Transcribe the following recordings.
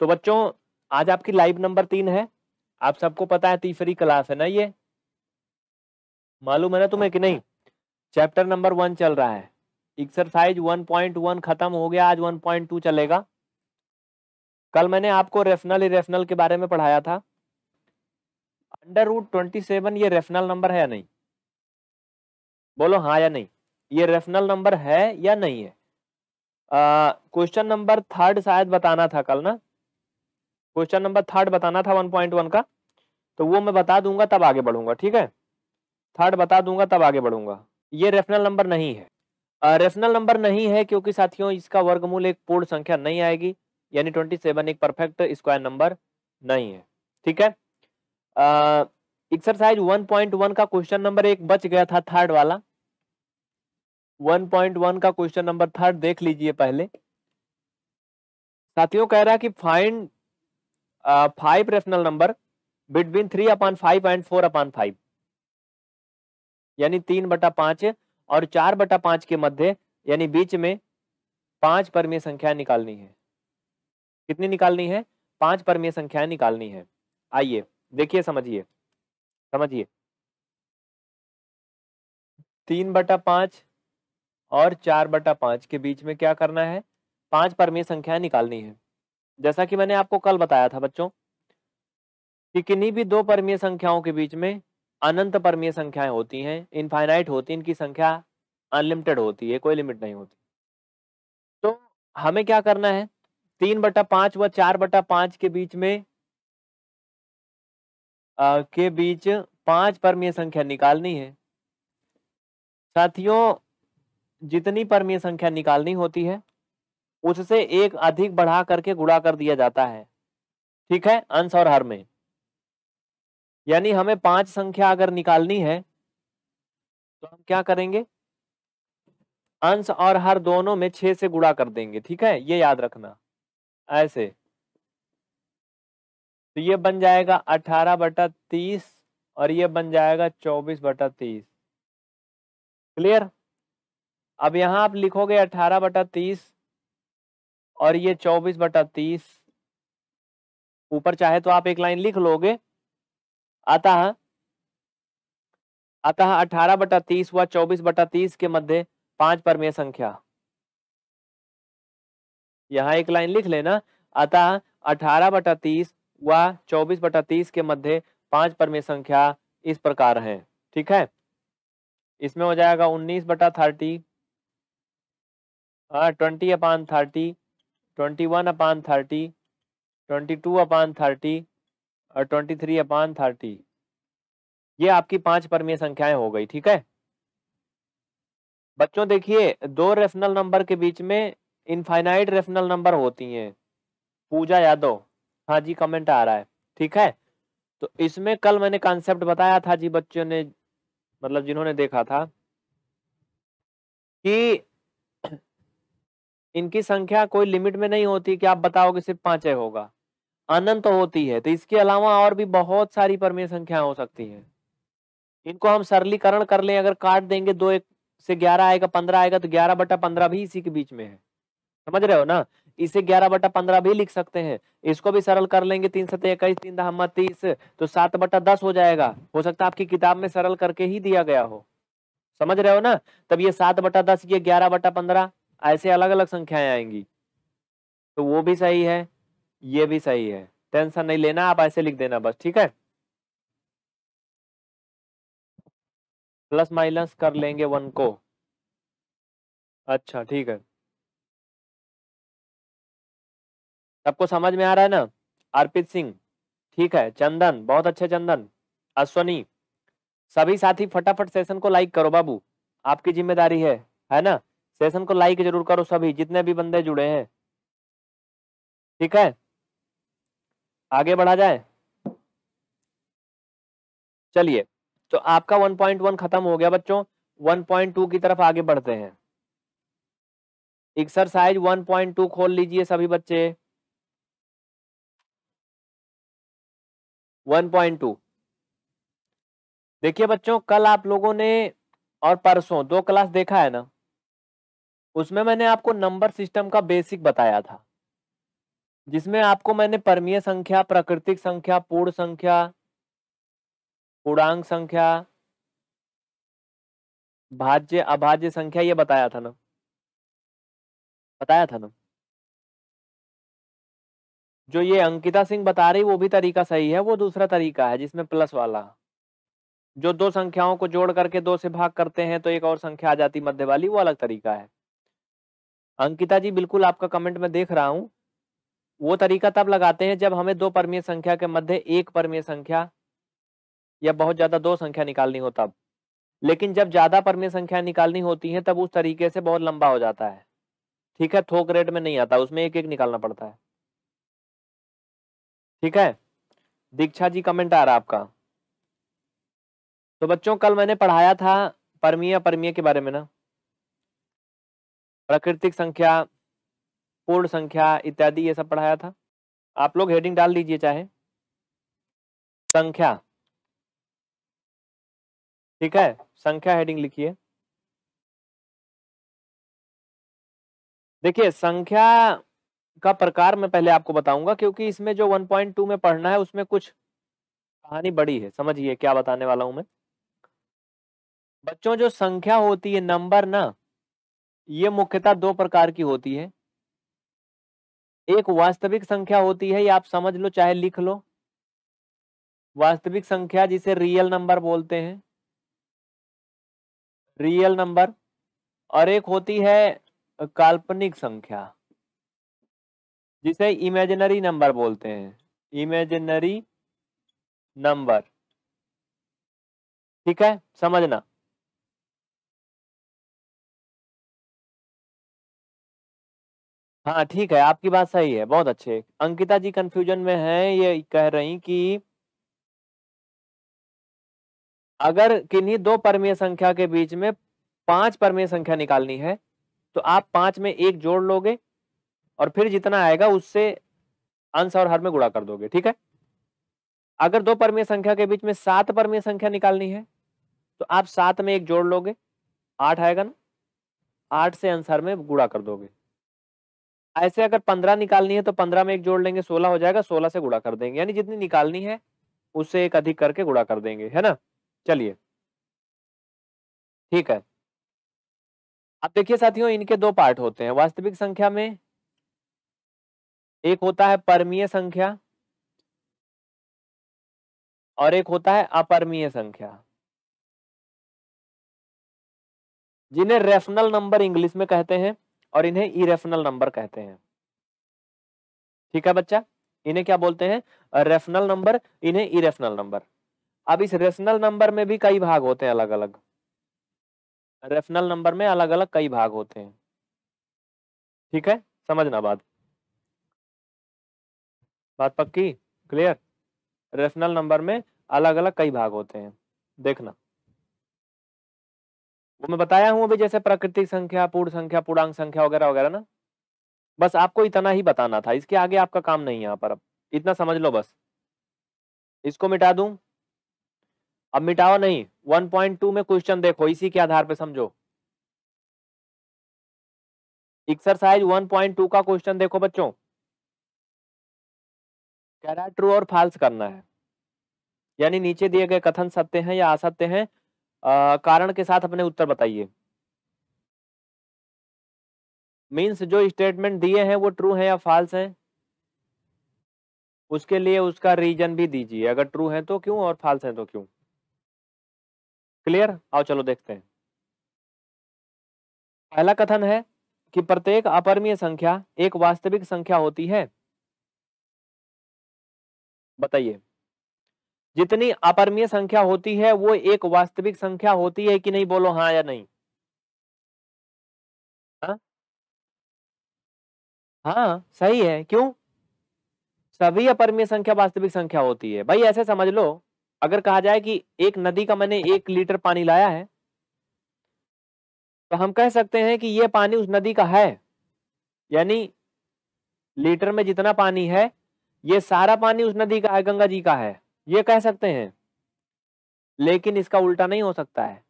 तो बच्चों आज आपकी लाइव नंबर तीन है आप सबको पता है तीसरी क्लास है ना ये मालूम है ना तुम्हें कि नहीं चैप्टर नंबर वन चल रहा है एक्सरसाइज वन पॉइंट वन खत्म हो गया आज वन पॉइंट टू चलेगा कल मैंने आपको रेफनल इरेफनल के बारे में पढ़ाया था अंडर रूट ट्वेंटी सेवन ये रेफनल नंबर है या नहीं बोलो हाँ या नहीं ये रेफनल नंबर है या नहीं है क्वेश्चन नंबर थर्ड शायद बताना था कल ना क्वेश्चन नंबर थर्ड बताना था वन पॉइंट वन का तो वो मैं बता दूंगा तब आगे बढ़ूंगा ठीक है थर्ड बता दूंगा तब आगे बढ़ूंगा ये रेफरल नंबर नहीं है रेफरल नंबर नहीं है क्योंकि साथियों इसका वर्गमूल एक पूर्ण संख्या नहीं आएगी यानी ट्वेंटी सेवन एक परफेक्ट स्क्वायर नंबर नहीं है ठीक है एक्सरसाइज वन पॉइंट वन का क्वेश्चन नंबर एक बच गया था थर्ड वाला वन पॉइंट वन का क्वेश्चन नंबर थर्ड देख लीजिए पहले साथियों कह रहा है कि find five rational number between three upon five and four upon five यानी तीन बटा पांच और चार बटा पांच के मध्य यानी बीच में पांच परमीय संख्या निकालनी है कितनी निकालनी है पांच परमीय संख्या निकालनी है आइए देखिए समझिए समझिए तीन बटा पांच और चार बटा पांच के बीच में क्या करना है पांच परमीय संख्या निकालनी है जैसा कि मैंने आपको कल बताया था बच्चों कि किन्हीं भी दो परमीय संख्याओं के बीच में अनंत परमीय संख्याएं होती हैं इनफाइनाइट होती हैं इनकी संख्या अनलिमिटेड होती है कोई लिमिट नहीं होती तो हमें क्या करना है तीन बटा पांच व चार बटा पांच के बीच में आ, के बीच पांच परमीय संख्या निकालनी है साथियों जितनी परमीय संख्या निकालनी होती है उससे एक अधिक बढ़ा करके गुड़ा कर दिया जाता है ठीक है अंश और हर में यानी हमें पांच संख्या अगर निकालनी है तो हम क्या करेंगे अंश और हर दोनों में छह से गुड़ा कर देंगे ठीक है ये याद रखना ऐसे तो ये बन जाएगा अठारह बटा तीस और ये बन जाएगा चौबीस बटा तीस क्लियर अब यहां आप लिखोगे अठारह बटा तीस और ये चौबीस बटा तीस ऊपर चाहे तो आप एक लाइन लिख लोगे अतः अतः अठारह बटा तीस व चौबीस बटा तीस के मध्य पांच परमेय संख्या यहां एक लाइन लिख लेना अतः अठारह बटा तीस व चौबीस बटा तीस के मध्य पांच परमेय संख्या इस प्रकार है ठीक है इसमें हो जाएगा उन्नीस बटा थर्टी हाँ, twenty upon thirty twenty one upon thirty twenty two upon thirty और ट्वेंटी थ्री अपान थर्टी ये आपकी पांच परमीय संख्याएं हो गई ठीक है बच्चों देखिए दो रेफनल नंबर के बीच में इनफाइनाइट रेफनल नंबर होती हैं पूजा यादव हाँ जी कमेंट आ रहा है ठीक है तो इसमें कल मैंने कॉन्सेप्ट बताया था जी बच्चों ने मतलब जिन्होंने देखा था कि इनकी संख्या कोई लिमिट में नहीं होती कि आप बताओगे सिर्फ पांच होगा अनंत तो होती है तो इसके अलावा और भी बहुत सारी परमेय संख्या हो सकती है इनको हम सरलीकरण कर लें अगर काट देंगे दो एक से ग्यारह आएगा पंद्रह आएगा तो ग्यारह बटा पंद्रह भी इसी के बीच में है समझ रहे हो ना इसे ग्यारह बटा पंद्रह भी लिख सकते हैं इसको भी सरल कर लेंगे तीन सतह इक्कीस तीन दहमा तीस तो सात बटा दस हो जाएगा हो सकता है आपकी किताब में सरल करके ही दिया गया हो समझ रहे हो ना तब ये सात बटा दस ये ग्यारह बटा पंद्रह ऐसे अलग अलग संख्याएं आएंगी तो वो भी सही है ये भी सही है टेंशन नहीं लेना आप ऐसे लिख देना बस ठीक है प्लस माइनस कर लेंगे वन को अच्छा ठीक है सबको समझ में आ रहा है ना अर्पित सिंह ठीक है चंदन बहुत अच्छे चंदन अश्वनी सभी साथी फटाफट सेशन को लाइक करो बाबू आपकी जिम्मेदारी है है ना सेशन को लाइक जरूर करो सभी जितने भी बंदे जुड़े हैं ठीक है आगे बढ़ा जाए चलिए तो आपका 1.1 खत्म हो गया बच्चों 1.2 की तरफ आगे बढ़ते हैं एक्सरसाइज 1.2 खोल लीजिए सभी बच्चे 1.2 देखिए बच्चों कल आप लोगों ने और परसों दो क्लास देखा है ना उसमें मैंने आपको नंबर सिस्टम का बेसिक बताया था जिसमें आपको मैंने परमीय संख्या प्राकृतिक संख्या पूर्ण संख्या पूर्णांग संख्या भाज्य अभाज्य संख्या ये बताया था ना बताया था ना जो ये अंकिता सिंह बता रही वो भी तरीका सही है वो दूसरा तरीका है जिसमें प्लस वाला जो दो संख्याओं को जोड़ करके दो से भाग करते हैं तो एक और संख्या आ जाती मध्य वाली वो अलग तरीका है अंकिता जी बिल्कुल आपका कमेंट में देख रहा हूँ वो तरीका तब लगाते हैं जब हमें दो परमीय संख्या के मध्य एक परमीय संख्या या बहुत ज्यादा दो संख्या निकालनी हो तब लेकिन जब ज्यादा परमीय संख्या निकालनी होती है तब उस तरीके से बहुत लंबा हो जाता है ठीक है थोक रेट में नहीं आता उसमें एक एक निकालना पड़ता है ठीक है दीक्षा जी कमेंट आ रहा आपका तो बच्चों कल मैंने पढ़ाया था परमीय परमीय के बारे में ना प्राकृतिक संख्या पूर्ण संख्या इत्यादि ये सब पढ़ाया था आप लोग हेडिंग डाल दीजिए चाहे संख्या ठीक है संख्या हेडिंग लिखिए देखिए संख्या का प्रकार मैं पहले आपको बताऊंगा क्योंकि इसमें जो 1.2 में पढ़ना है उसमें कुछ कहानी बड़ी है समझिए क्या बताने वाला हूं मैं बच्चों जो संख्या होती है नंबर ना ये मुख्यतः दो प्रकार की होती है एक वास्तविक संख्या होती है या आप समझ लो चाहे लिख लो वास्तविक संख्या जिसे रियल नंबर बोलते हैं रियल नंबर और एक होती है काल्पनिक संख्या जिसे इमेजिनरी नंबर बोलते हैं इमेजिनरी नंबर ठीक है समझना हाँ, ठीक है, आपकी बात सही है, बहुत अच्छे। अंकिता जी कन्फ्यूज़न में हैं, ये कह रही कि अगर किन्हीं दो परमीय संख्या के बीच में पांच परमीय संख्या निकालनी है, तो आप पांच में एक जोड़ लोगे और फिर जितना आएगा उससे अंश और हर में गुणा कर दोगे, ठीक है? अगर दो परमीय संख्या के बीच में सात परमीय संख्या निकालनी है, तो आप सात में एक जोड़ लोगे, आठ आएगा ना? आठ से अंसर में गुणा कर दोगे। ऐसे अगर पंद्रह निकालनी है तो पंद्रह में एक जोड़ लेंगे सोलह हो जाएगा सोलह से गुड़ा कर देंगे यानी जितनी निकालनी है उससे एक अधिक करके गुड़ा कर देंगे है ना चलिए ठीक है अब देखिए साथियों इनके दो पार्ट होते हैं वास्तविक संख्या में एक होता है परमीय संख्या और एक होता है अपरमीय संख्या जिन्हें रेफनल नंबर इंग्लिश में कहते हैं और इन्हें इरेफनल नंबर कहते हैं ठीक है बच्चा इन्हें क्या बोलते हैं रेफनल नंबर इन्हें इरेफनल नंबर अब इस रेफनल नंबर में भी कई भाग होते हैं अलग अलग रेफनल नंबर में अलग अलग कई भाग होते हैं ठीक है समझना बात बात पक्की क्लियर रेफनल नंबर में अलग अलग कई भाग होते हैं देखना वो मैं बताया हूं अभी जैसे प्राकृतिक संख्या पूर्ण संख्या पूर्णांक संख्या वगैरह वगैरह ना बस आपको इतना ही बताना था इसके आगे आपका काम नहीं है यहाँ पर अब इतना समझ लो बस इसको मिटा दू अब मिटाओ नहीं 1.2 में क्वेश्चन देखो इसी के आधार पे समझो एक्सरसाइज 1.2 का क्वेश्चन देखो बच्चों कह रहा ट्रू और फॉल्स करना है यानी नीचे दिए गए कथन सत्य हैं या असत्य हैं कारण के साथ अपने उत्तर बताइए मीन्स जो स्टेटमेंट दिए हैं वो ट्रू है या फॉल्स है उसके लिए उसका रीजन भी दीजिए अगर ट्रू है तो क्यों और फॉल्स है तो क्यों क्लियर आओ चलो देखते हैं पहला कथन है कि प्रत्येक अपरमीय संख्या एक वास्तविक संख्या होती है बताइए जितनी अपरमीय संख्या होती है वो एक वास्तविक संख्या होती है कि नहीं बोलो हाँ या नहीं हाँ, हाँ सही है क्यों सभी अपरमीय संख्या वास्तविक संख्या होती है भाई ऐसे समझ लो अगर कहा जाए कि एक नदी का मैंने एक लीटर पानी लाया है तो हम कह सकते हैं कि ये पानी उस नदी का है यानी लीटर में जितना पानी है ये सारा पानी उस नदी का है गंगा जी का है ये कह सकते हैं लेकिन इसका उल्टा नहीं हो सकता है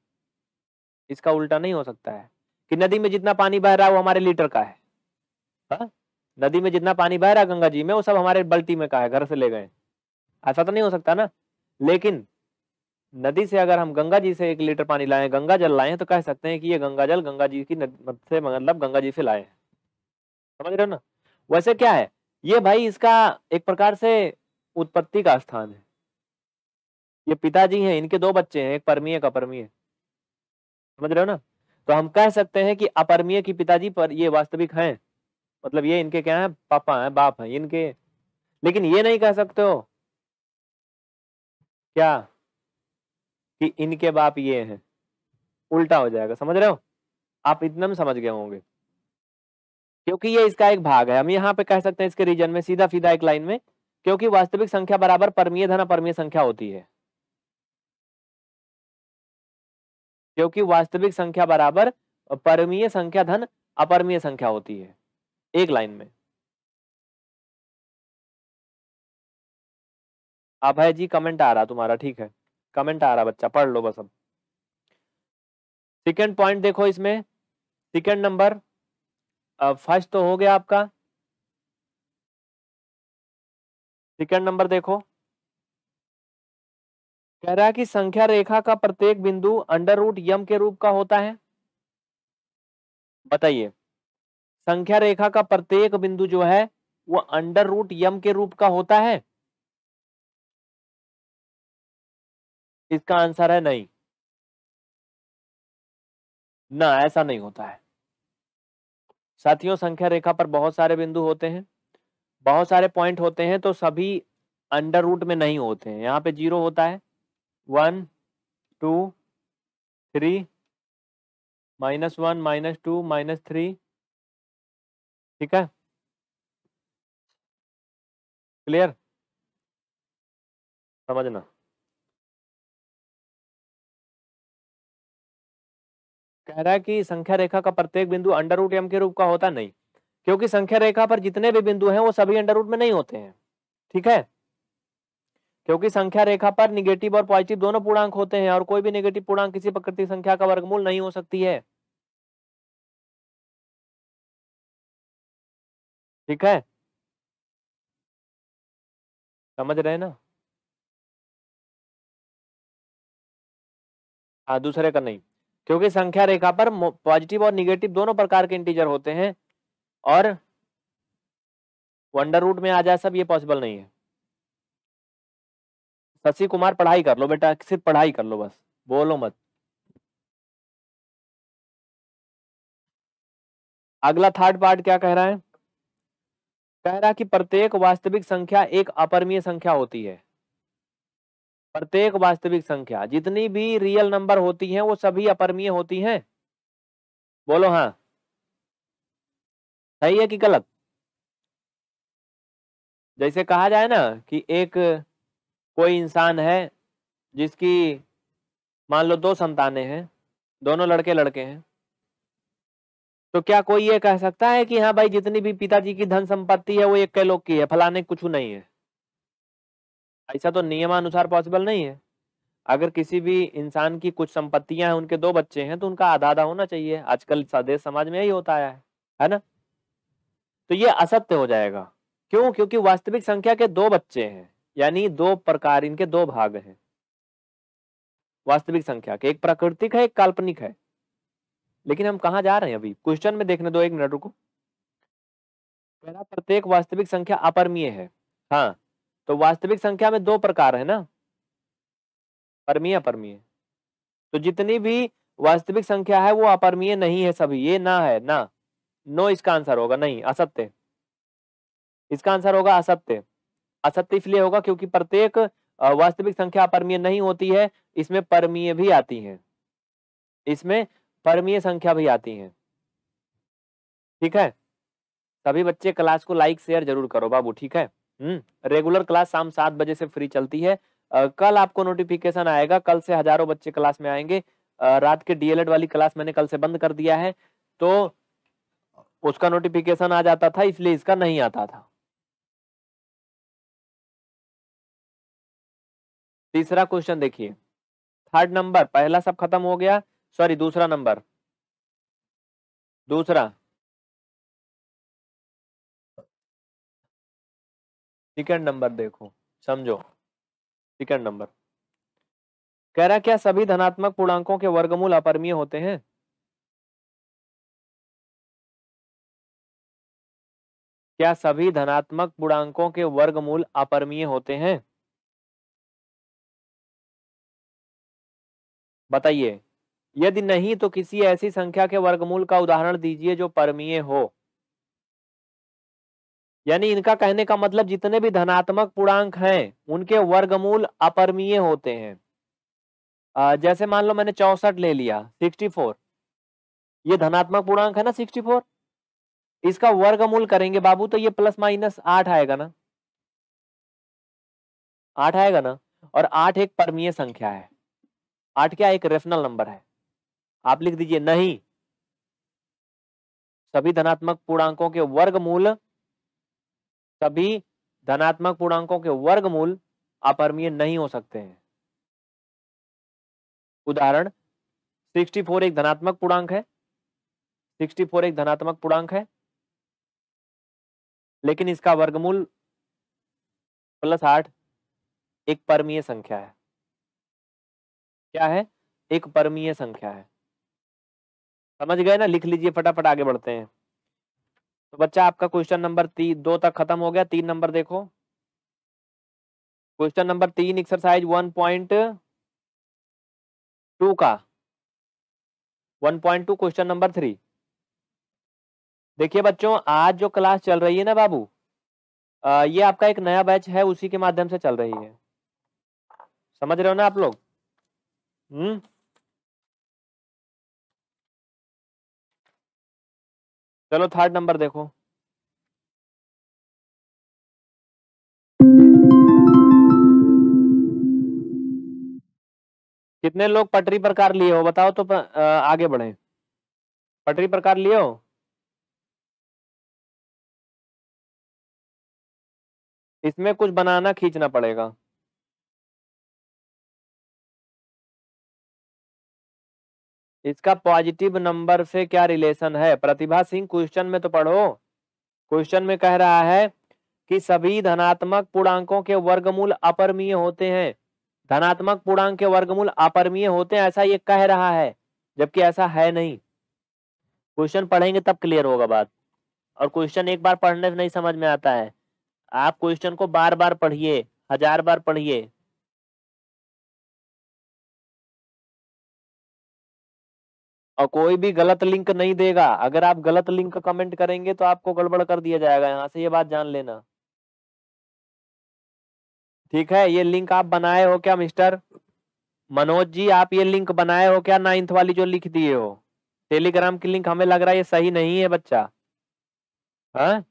इसका उल्टा नहीं हो सकता है कि नदी में जितना पानी बह रहा है वो हमारे लीटर का है हा? नदी में जितना पानी बह रहा है गंगा जी में वो सब हमारे बल्टी में का है घर से ले गए ऐसा तो नहीं हो सकता ना लेकिन नदी से अगर हम गंगा जी से एक लीटर पानी लाए गंगा जल लाए तो कह सकते हैं कि ये गंगा जल गंगा जी की से मतलब गंगा जी से लाए हैं समझ रहे हो ना वैसे क्या है ये भाई इसका एक प्रकार से उत्पत्ति का स्थान है ये पिताजी हैं इनके दो बच्चे हैं एक परमीय एक अपरमीय समझ रहे हो ना तो हम कह सकते हैं कि अपरमीय की पिताजी पर ये वास्तविक हैं मतलब ये इनके क्या है पापा हैं बाप हैं इनके लेकिन ये नहीं कह सकते हो क्या कि इनके बाप ये हैं उल्टा हो जाएगा समझ रहे हो आप इतना में समझ गए होंगे क्योंकि ये इसका एक भाग है हम यहाँ पे कह सकते हैं इसके रीजन में सीधा सीधा एक लाइन में क्योंकि वास्तविक संख्या बराबर परमीय धन अपरमीय संख्या होती है क्योंकि वास्तविक संख्या बराबर परमीय संख्या धन अपरमीय संख्या होती है एक लाइन में अभय जी कमेंट आ रहा तुम्हारा ठीक है कमेंट आ रहा बच्चा पढ़ लो बस अब सेकेंड पॉइंट देखो इसमें सेकेंड नंबर फर्स्ट तो हो गया आपका सेकेंड नंबर देखो कह रहा है कि संख्या रेखा का प्रत्येक बिंदु अंडर रूट यम के रूप का होता है बताइए संख्या रेखा का प्रत्येक बिंदु जो है वो अंडर रूट यम के रूप का होता है इसका आंसर है नहीं ना ऐसा नहीं होता है साथियों संख्या रेखा पर बहुत सारे बिंदु होते हैं बहुत सारे पॉइंट होते हैं तो सभी अंडर रूट में नहीं होते हैं यहाँ पे जीरो होता है one two three minus one minus two minus three ठीक है क्लियर समझना कह रहा है कि संख्या रेखा का प्रत्येक बिंदु अंडर रूट एम के रूप का होता नहीं क्योंकि संख्या रेखा पर जितने भी बिंदु हैं वो सभी अंडर रूट में नहीं होते हैं ठीक है क्योंकि संख्या रेखा पर निगेटिव और पॉजिटिव दोनों पूर्णांक होते हैं और कोई भी निगेटिव पूर्णांक किसी प्रकृति संख्या का वर्गमूल नहीं हो सकती है ठीक है समझ रहे ना हाँ दूसरे का नहीं क्योंकि संख्या रेखा पर पॉजिटिव और निगेटिव दोनों प्रकार के इंटीजर होते हैं और वंडर रूट में आ जाए सब ये पॉसिबल नहीं है शशि कुमार पढ़ाई कर लो बेटा सिर्फ पढ़ाई कर लो बस बोलो मत अगला थर्ड पार्ट क्या कह रहा है कह रहा कि प्रत्येक वास्तविक संख्या एक अपरमीय संख्या होती है प्रत्येक वास्तविक संख्या जितनी भी रियल नंबर होती हैं वो सभी अपरमीय होती हैं बोलो हाँ सही है कि गलत जैसे कहा जाए ना कि एक कोई इंसान है जिसकी मान लो दो संतानें हैं दोनों लड़के लड़के हैं तो क्या कोई ये कह सकता है कि हाँ भाई जितनी भी पिताजी की धन संपत्ति है वो एक लोग की है फलाने कुछ नहीं है ऐसा तो नियमानुसार पॉसिबल नहीं है अगर किसी भी इंसान की कुछ संपत्तियां हैं उनके दो बच्चे हैं तो उनका आधा आधा होना चाहिए आजकल देश समाज में यही होता है है ना तो ये असत्य हो जाएगा क्यों क्योंकि वास्तविक संख्या के दो बच्चे हैं यानी दो प्रकार इनके दो भाग हैं वास्तविक संख्या के एक प्राकृतिक है एक काल्पनिक है लेकिन हम कहा जा रहे हैं अभी क्वेश्चन में देखने दो एक मिनट रुको पहला प्रत्येक वास्तविक संख्या अपरमीय है हाँ तो वास्तविक संख्या में दो प्रकार है ना परमीय अपरमीय तो जितनी भी वास्तविक संख्या है वो अपरमीय नहीं है सभी ये ना है ना नो इसका आंसर होगा नहीं असत्य इसका आंसर होगा असत्य असत्य इसलिए होगा क्योंकि प्रत्येक वास्तविक संख्या अपरमीय नहीं होती है इसमें परमीय भी आती है इसमें परमीय संख्या भी आती है ठीक है सभी बच्चे क्लास को लाइक शेयर जरूर करो बाबू ठीक है हम्म रेगुलर क्लास शाम सात बजे से फ्री चलती है आ, कल आपको नोटिफिकेशन आएगा कल से हजारों बच्चे क्लास में आएंगे आ, रात के डीएलएड वाली क्लास मैंने कल से बंद कर दिया है तो उसका नोटिफिकेशन आ जाता था इसलिए इसका नहीं आता था तीसरा क्वेश्चन देखिए थर्ड नंबर पहला सब खत्म हो गया सॉरी दूसरा नंबर दूसरा सेकेंड नंबर देखो समझो सेकेंड नंबर कह रहा क्या सभी धनात्मक पूर्णांकों के वर्गमूल अपरमीय होते हैं क्या सभी धनात्मक पूर्णांकों के वर्गमूल अपरमीय होते हैं बताइए यदि नहीं तो किसी ऐसी संख्या के वर्गमूल का उदाहरण दीजिए जो परमीय हो यानी इनका कहने का मतलब जितने भी धनात्मक पूर्णांक हैं उनके वर्गमूल अपरमीय होते हैं जैसे मान लो मैंने चौसठ ले लिया सिक्सटी फोर ये धनात्मक पूर्णांक है ना सिक्सटी फोर इसका वर्गमूल करेंगे बाबू तो ये प्लस माइनस आठ आएगा ना आठ आएगा ना और आठ एक परमीय संख्या है आठ क्या एक रेफनल नंबर है आप लिख दीजिए नहीं सभी धनात्मक पूर्णांकों के वर्गमूल सभी धनात्मक पूर्णांकों के वर्गमूल अपरमीय नहीं हो सकते हैं उदाहरण 64 एक धनात्मक पूर्णांक है 64 एक धनात्मक पूर्णांक है लेकिन इसका वर्गमूल प्लस आठ एक परमीय संख्या है क्या है एक परमीय संख्या है समझ गए ना लिख लीजिए फटाफट आगे बढ़ते हैं तो बच्चा आपका क्वेश्चन नंबर तीन दो तक खत्म हो गया तीन नंबर देखो क्वेश्चन नंबर तीन एक्सरसाइज वन पॉइंट टू का one point two question number three देखिए बच्चों आज जो क्लास चल रही है ना बाबू ये आपका एक नया बैच है उसी के माध्यम से चल रही है समझ रहे हो ना आप लोग हम्म चलो थर्ड नंबर देखो कितने लोग पटरी पर कार लिए हो बताओ तो आगे बढ़े पटरी पर कार लिए हो इसमें कुछ बनाना खींचना पड़ेगा इसका पॉजिटिव नंबर से क्या रिलेशन है प्रतिभा सिंह क्वेश्चन में तो पढ़ो क्वेश्चन में कह रहा है कि सभी धनात्मक पूर्णांकों के वर्गमूल अपरमीय होते हैं धनात्मक पूर्णांक के वर्गमूल अपरमीय होते हैं ऐसा ये कह रहा है जबकि ऐसा है नहीं क्वेश्चन पढ़ेंगे तब क्लियर होगा बात और क्वेश्चन एक बार पढ़ने से नहीं समझ में आता है आप क्वेश्चन को बार बार पढ़िए हजार बार पढ़िए और कोई भी गलत लिंक नहीं देगा अगर आप गलत लिंक कमेंट करेंगे तो आपको गड़बड़ कर दिया जाएगा यहाँ से ये बात जान लेना ठीक है ये लिंक आप बनाए हो क्या मिस्टर मनोज जी आप ये लिंक बनाए हो क्या नाइन्थ वाली जो लिख दिए हो टेलीग्राम की लिंक हमें लग रहा है ये सही नहीं है बच्चा है हाँ?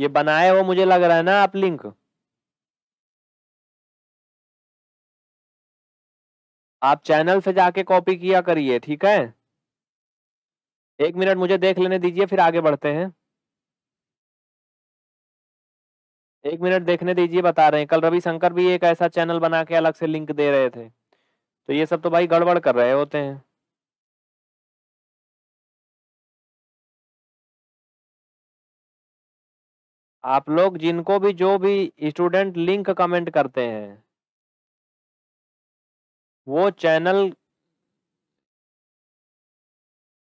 ये बनाए हो मुझे लग रहा है ना आप लिंक आप चैनल से जाके कॉपी किया करिए ठीक है एक मिनट मुझे देख लेने दीजिए फिर आगे बढ़ते हैं एक मिनट देखने दीजिए बता रहे हैं कल रवि शंकर भी एक ऐसा चैनल बना के अलग से लिंक दे रहे थे तो ये सब तो भाई गड़बड़ कर रहे होते हैं आप लोग जिनको भी जो भी स्टूडेंट लिंक कमेंट करते हैं वो चैनल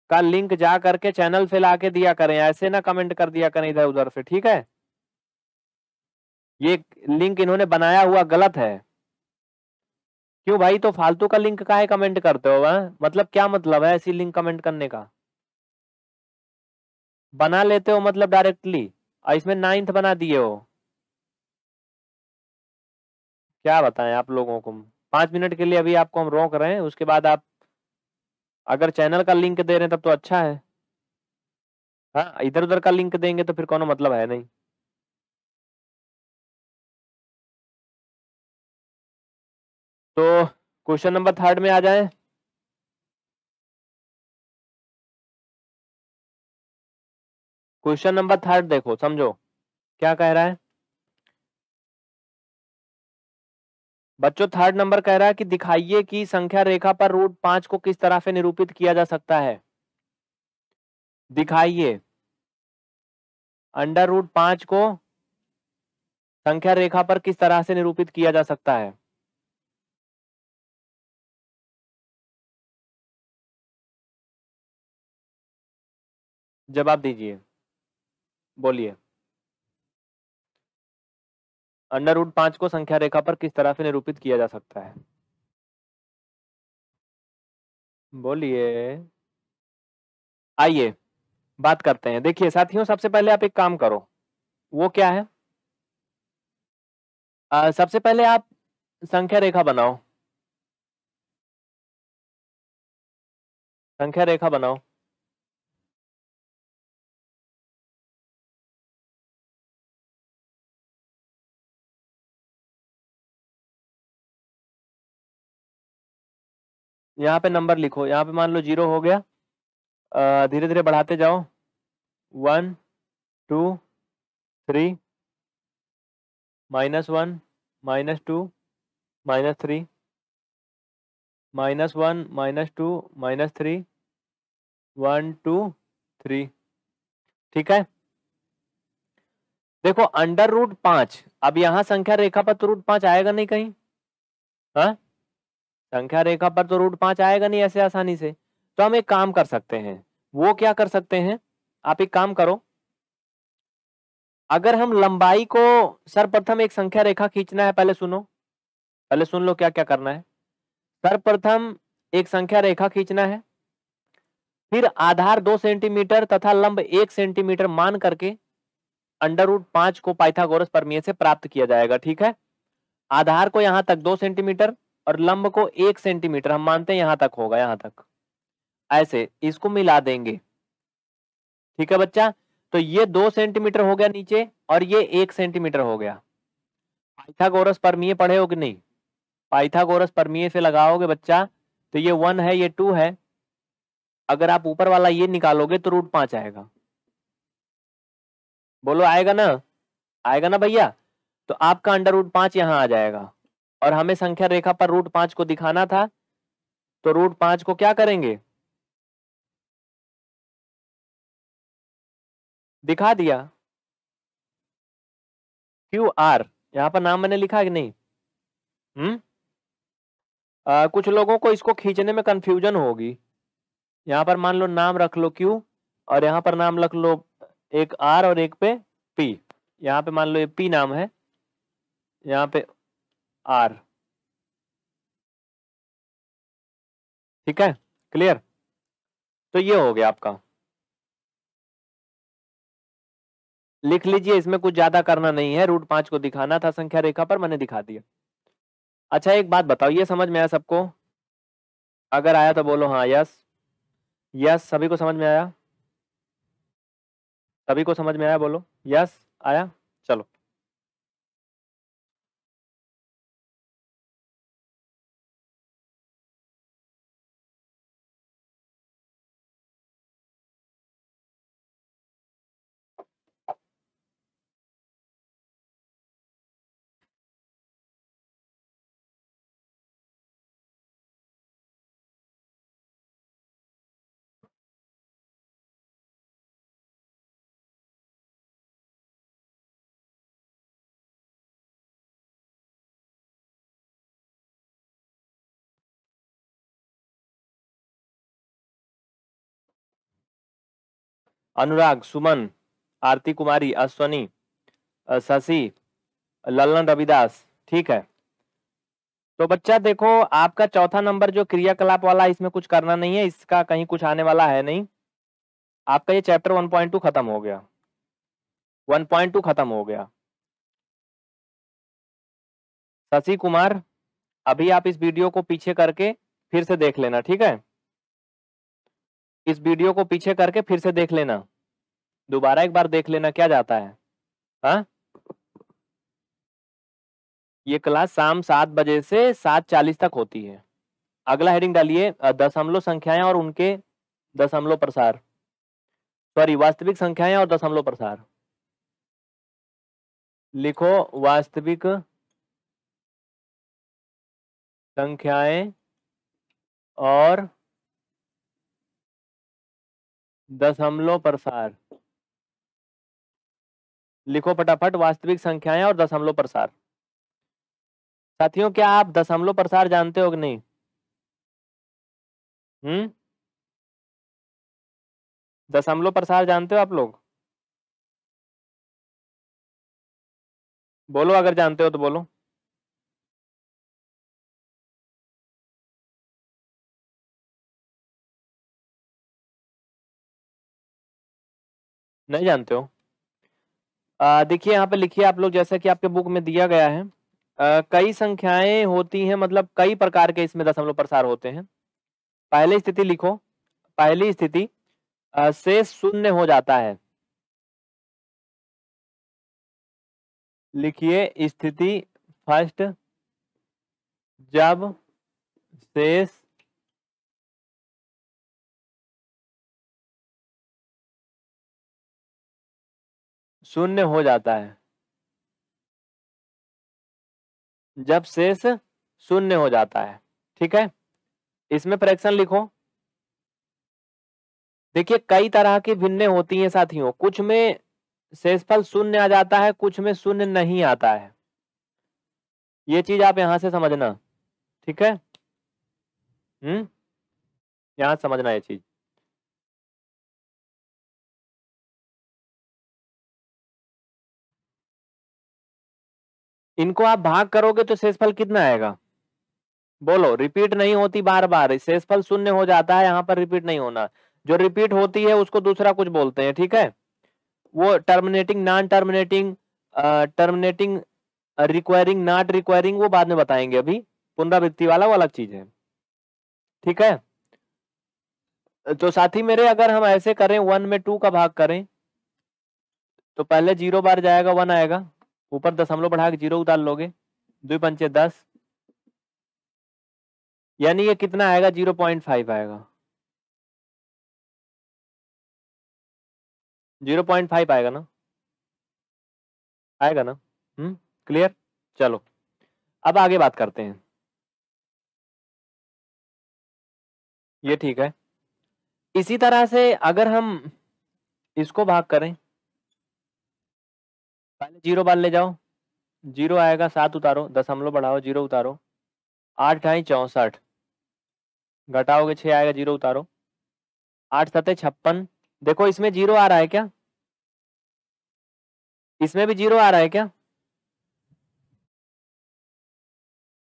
का लिंक जा करके चैनल फैला के दिया करें ऐसे ना कमेंट कर दिया करें इधर उधर से ठीक है ये लिंक इन्होंने बनाया हुआ गलत है क्यों भाई तो फालतू का लिंक का है कमेंट करते हो वह हाँ? मतलब क्या मतलब है ऐसी लिंक कमेंट करने का बना लेते हो मतलब डायरेक्टली और इसमें नाइन्थ बना दिए हो क्या बताएं आप लोगों को पाँच मिनट के लिए अभी आपको हम रोक रहे हैं उसके बाद आप अगर चैनल का लिंक दे रहे हैं तब तो अच्छा है हाँ इधर उधर का लिंक देंगे तो फिर कोनो मतलब है नहीं तो क्वेश्चन नंबर थर्ड में आ जाए क्वेश्चन नंबर थर्ड देखो समझो क्या कह रहा है बच्चों थर्ड नंबर कह रहा है कि दिखाइए कि संख्या रेखा पर रूट पांच को किस तरह से निरूपित किया जा सकता है दिखाइए अंडर रूट पांच को संख्या रेखा पर किस तरह से निरूपित किया जा सकता है जवाब दीजिए बोलिए अंडर रूट पांच को संख्या रेखा पर किस तरह से निरूपित किया जा सकता है बोलिए आइए बात करते हैं देखिए साथियों सबसे पहले आप एक काम करो वो क्या है आ, सबसे पहले आप संख्या रेखा बनाओ संख्या रेखा बनाओ यहाँ पे नंबर लिखो यहाँ पे मान लो जीरो हो गया धीरे धीरे बढ़ाते जाओ one two three minus one minus two minus three minus one minus two minus three one two three ठीक है देखो अंडर रूट पांच अब यहां संख्या रेखा पर तो रूट पांच आएगा नहीं कहीं हाँ संख्या रेखा पर तो रूट पांच आएगा नहीं ऐसे आसानी से तो हम एक काम कर सकते हैं वो क्या कर सकते हैं आप एक काम करो अगर हम लंबाई को सर्वप्रथम एक संख्या रेखा खींचना है पहले सुनो पहले सुन लो क्या क्या करना है सर्वप्रथम एक संख्या रेखा खींचना है फिर आधार दो सेंटीमीटर तथा लंब एक सेंटीमीटर मान करके अंडर रूट पांच को पाइथागोरस परमीय से प्राप्त किया जाएगा ठीक है आधार को यहां तक दो सेंटीमीटर और लंब को एक सेंटीमीटर हम मानते हैं यहां तक होगा यहां तक ऐसे इसको मिला देंगे ठीक है बच्चा तो ये दो सेंटीमीटर हो गया नीचे और ये एक सेंटीमीटर हो गया पाइथागोरस परमीय पढ़े हो कि नहीं पाइथागोरस परमीय से लगाओगे बच्चा तो ये वन है ये टू है अगर आप ऊपर वाला ये निकालोगे तो रूट पांच आएगा बोलो आएगा ना आएगा ना भैया तो आपका अंडर रूट पांच यहां आ जाएगा और हमें संख्या रेखा पर रूट पांच को दिखाना था तो रूट पांच को क्या करेंगे दिखा दिया क्यू आर यहां पर नाम मैंने लिखा कि नहीं हम्म कुछ लोगों को इसको खींचने में कंफ्यूजन होगी यहां पर मान लो नाम रख लो क्यू और यहां पर नाम रख लो एक आर और एक पे पी यहां पे मान लो ये पी नाम है यहां पे आर ठीक है क्लियर तो ये हो गया आपका लिख लीजिए इसमें कुछ ज्यादा करना नहीं है रूट पांच को दिखाना था संख्या रेखा पर मैंने दिखा दिया अच्छा एक बात बताओ ये समझ में आया सबको अगर आया तो बोलो हाँ यस यस सभी को समझ में आया सभी को समझ में आया बोलो यस आया चलो अनुराग सुमन आरती कुमारी अश्वनी शशि ललन रविदास ठीक है तो बच्चा देखो आपका चौथा नंबर जो क्रियाकलाप वाला इसमें कुछ करना नहीं है इसका कहीं कुछ आने वाला है नहीं आपका ये चैप्टर 1.2 खत्म हो गया 1.2 खत्म हो गया शशि कुमार अभी आप इस वीडियो को पीछे करके फिर से देख लेना ठीक है इस वीडियो को पीछे करके फिर से देख लेना दोबारा एक बार देख लेना क्या जाता है हा? ये क्लास शाम सात बजे से सात चालीस तक होती है अगला हेडिंग डालिए दशमलव संख्याएं और उनके दशमलव प्रसार सॉरी वास्तविक संख्याएं और दशमलव प्रसार लिखो वास्तविक संख्याएं और दशमलव प्रसार लिखो फटाफट वास्तविक संख्याएं और दशमलव प्रसार साथियों क्या आप दशमलव प्रसार जानते हो कि नहीं हम्म दशमलव प्रसार जानते हो आप लोग बोलो अगर जानते हो तो बोलो नहीं जानते हो देखिए यहाँ पे लिखिए आप लोग जैसा कि आपके बुक में दिया गया है आ, कई संख्याएं होती हैं मतलब कई प्रकार के इसमें दशमलव प्रसार होते हैं पहली स्थिति लिखो पहली स्थिति से शून्य हो जाता है लिखिए स्थिति फर्स्ट जब शेष शून्य हो जाता है जब शेष शून्य हो जाता है ठीक है इसमें फ्रैक्शन लिखो देखिए कई तरह की भिन्ने होती हैं साथियों कुछ में शेषफल शून्य आ जाता है कुछ में शून्य नहीं आता है ये चीज आप यहां से समझना ठीक है हम्म यहां समझना ये चीज इनको आप भाग करोगे तो शेषफल कितना आएगा बोलो रिपीट नहीं होती बार बार शेषफल शून्य हो जाता है यहाँ पर रिपीट नहीं होना जो रिपीट होती है उसको दूसरा कुछ बोलते हैं ठीक है वो terminating non terminating terminating recurring not recurring वो बाद में बताएंगे अभी पुनरावृत्ति वाला वो अलग चीज है ठीक है तो साथी मेरे अगर हम ऐसे करें वन में टू का भाग करें तो पहले जीरो बार जाएगा वन आएगा ऊपर दशमलव बढ़ा के जीरो उतार लोगे दो पंचे दस यानी ये कितना आएगा जीरो पॉइंट फाइव आएगा जीरो पॉइंट फाइव आएगा ना आएगा ना हम्म क्लियर चलो अब आगे बात करते हैं ये ठीक है इसी तरह से अगर हम इसको भाग करें पहले जीरो बार ले जाओ जीरो आएगा सात उतारो दशमलव बढ़ाओ जीरो उतारो आठ ढाई चौंसठ घटाओगे छः आएगा जीरो उतारो आठ सतह छप्पन देखो इसमें जीरो आ रहा है क्या इसमें भी जीरो आ रहा है क्या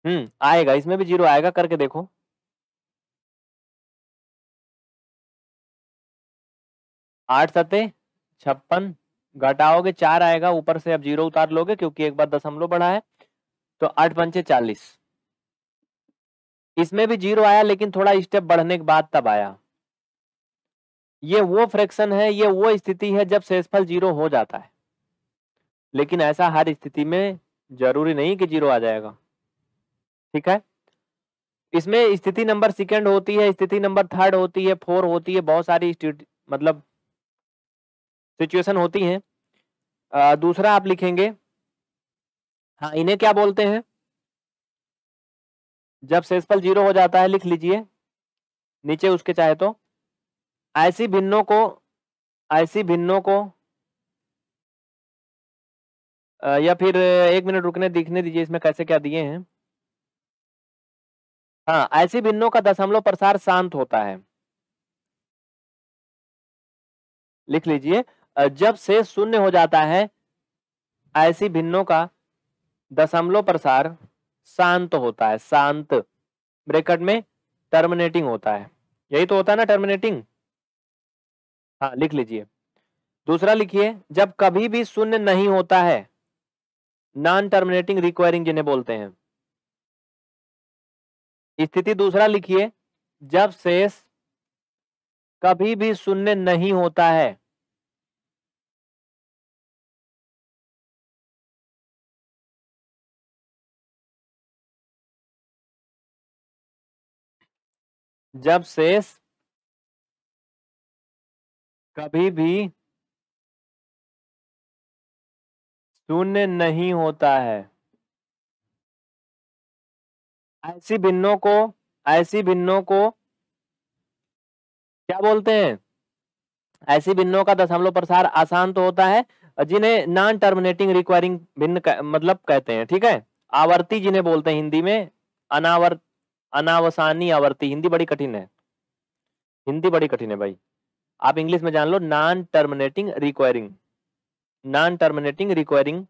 हम्म आएगा इसमें भी जीरो आएगा करके देखो आठ सतह छप्पन घटाओगे चार आएगा ऊपर से अब जीरो उतार लोगे क्योंकि एक बार दशमलव बढ़ा है तो आठ पंचे चालीस इसमें भी जीरो आया लेकिन थोड़ा स्टेप बढ़ने के बाद तब आया ये वो फ्रैक्शन है ये वो स्थिति है जब शेषफल जीरो हो जाता है लेकिन ऐसा हर स्थिति में जरूरी नहीं कि जीरो आ जाएगा ठीक है इसमें स्थिति नंबर सेकंड होती है स्थिति नंबर थर्ड होती है फोर होती है बहुत सारी मतलब सिचुएशन होती हैं दूसरा आप लिखेंगे हाँ इन्हें क्या बोलते हैं जब सेसफल जीरो हो जाता है लिख लीजिए नीचे उसके चाहे तो ऐसी भिन्नों को ऐसी भिन्नों को या फिर एक मिनट रुकने दिखने दीजिए इसमें कैसे क्या दिए हैं हाँ ऐसी भिन्नों का दशमलव प्रसार शांत होता है लिख लीजिए जब से शून्य हो जाता है ऐसी भिन्नों का दशमलव प्रसार शांत होता है शांत ब्रेकट में टर्मिनेटिंग होता है यही तो होता है ना टर्मिनेटिंग हाँ लिख लीजिए दूसरा लिखिए जब कभी भी शून्य नहीं होता है नॉन टर्मिनेटिंग रिक्वायरिंग जिन्हें बोलते हैं स्थिति दूसरा लिखिए जब शेष कभी भी शून्य नहीं होता है जब शेष कभी भी शून्य नहीं होता है ऐसी भिन्नों को ऐसी भिन्नों को क्या बोलते हैं ऐसी भिन्नों का दशमलव प्रसार आसान तो होता है जिन्हें नॉन टर्मिनेटिंग रिक्वायरिंग भिन्न मतलब कहते हैं ठीक है आवर्ती जिन्हें बोलते हैं हिंदी में अनावर्त अनावसानी आवर्ती हिंदी बड़ी कठिन है हिंदी बड़ी कठिन है भाई आप इंग्लिश में जान लो non terminating recurring non terminating recurring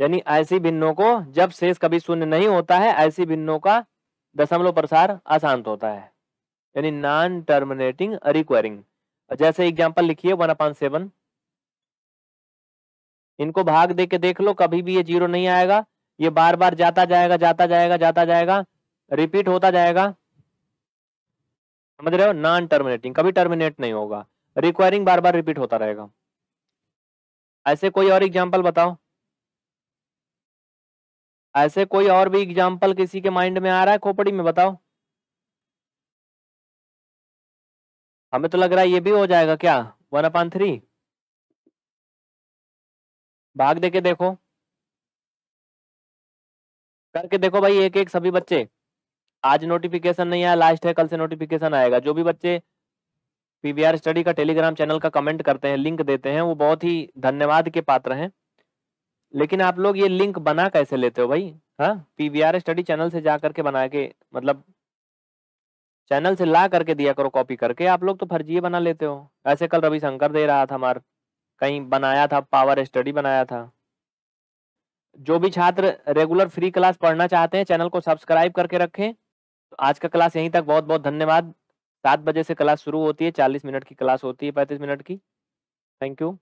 यानी ऐसी भिन्नों को जब शेष कभी शून्य नहीं होता है ऐसी भिन्नों का दशमलव प्रसार अशांत होता है यानी नॉन टर्मिनेटिंग रिक्वायरिंग जैसे एग्जाम्पल लिखिए वन अपॉइंट सेवन इनको भाग दे के देख लो कभी भी ये जीरो नहीं आएगा ये बार बार जाता जाएगा जाता जाएगा जाता जाएगा रिपीट होता जाएगा समझ रहे हो नॉन टर्मिनेटिंग कभी टर्मिनेट नहीं होगा रिक्वायरिंग बार बार रिपीट होता रहेगा ऐसे कोई और एग्जाम्पल बताओ ऐसे कोई और भी एग्जाम्पल किसी के माइंड में आ रहा है खोपड़ी में बताओ हमें तो लग रहा है ये भी हो जाएगा क्या वन अपान थ्री भाग दे के देखो करके देखो भाई एक एक सभी बच्चे आज नोटिफिकेशन नहीं आया लास्ट है कल से नोटिफिकेशन आएगा जो भी बच्चे पीवीआर स्टडी का टेलीग्राम चैनल का कमेंट करते हैं लिंक देते हैं वो बहुत ही धन्यवाद के पात्र हैं लेकिन आप लोग ये लिंक बना कैसे लेते हो भाई हाँ पीवीआर स्टडी चैनल से जा करके बना के मतलब चैनल से ला करके दिया करो कॉपी करके आप लोग तो फर्जी बना लेते हो ऐसे कल रविशंकर दे रहा था हमार कहीं बनाया था पावर स्टडी बनाया था जो भी छात्र रेगुलर फ्री क्लास पढ़ना चाहते हैं चैनल को सब्सक्राइब करके रखें तो आज का क्लास यहीं तक बहुत बहुत धन्यवाद सात बजे से क्लास शुरू होती है चालीस मिनट की क्लास होती है पैंतीस मिनट की थैंक यू